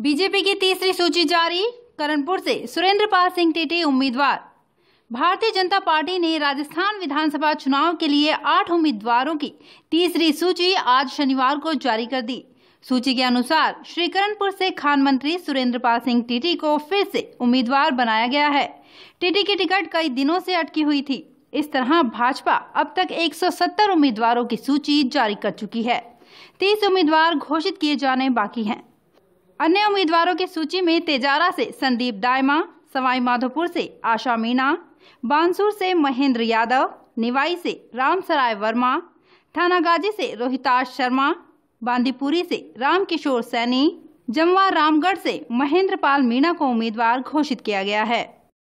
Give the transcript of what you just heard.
BJP की तीसरी सूची जारी करणपुर से सुरेंद्र पाल सिंह टेटी उम्मीदवार भारतीय जनता पार्टी ने राजस्थान विधानसभा चुनाव के लिए आठ उम्मीदवारों की तीसरी सूची आज शनिवार को जारी कर दी सूची के अनुसार श्री करणपुर से खान मंत्री सुरेंद्र पाल सिंह टीटी को फिर से उम्मीदवार बनाया गया है टीटी की टिकट कई दिनों से अटकी हुई थी इस तरह भाजपा अब तक 170 उम्मीदवारों की सूची जारी कर चुकी है तीस उम्मीदवार घोषित किए जाने बाकी हैं अन्य उम्मीदवारों की सूची में तेजारा से संदीप दायमा सवाई माधोपुर से आशा मीणा बानसूर से महेंद्र यादव निवाई से रामसराय वर्मा थानागाजी से रोहिताश शर्मा बांदीपुरी से रामकिशोर सैनी जमवा रामगढ़ से महेंद्र पाल मीणा को उम्मीदवार घोषित किया गया है